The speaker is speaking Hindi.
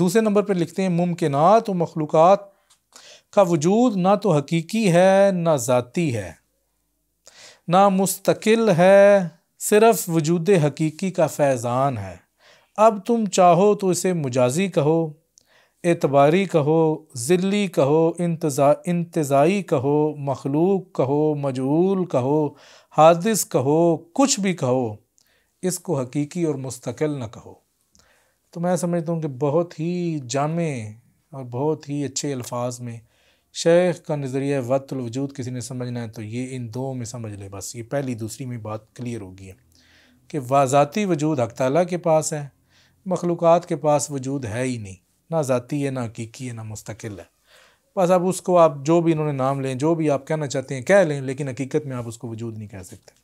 दूसरे नंबर पर लिखते हैं मुमकिनत व मखलूक का वजूद ना तो हकीकी है ना ज़ाती है ना मुस्तकिल है सिर्फ़ वजूद हकीकी का फैज़ान है अब तुम चाहो तो इसे मुजाजी कहो एतबारी कहो ज़िली कहो इंतज़ा इंतज़ाई कहो मखलूक कहो मजूल कहो हादिस कहो कुछ भी कहो इसको हकीकी और मुस्तकिल न कहो तो मैं समझता हूँ कि बहुत ही जामे और बहुत ही अच्छे अल्फाज में शेख का नज़रिया वतलवजूद किसी ने समझना है तो ये इन दो में समझ ले बस ये पहली दूसरी में बात क्लियर होगी है कि वाजाती वजूद हक तला के पास है मखलूक के पास वजूद है ही नहीं ना ज़ाती है ना हकीकी है ना मुस्तकिल है बस अब उसको आप जो भी इन्होंने नाम लें जो भी आप कहना चाहते हैं कह लें लेकिन हकीकत में आप उसको वजूद नहीं कह सकते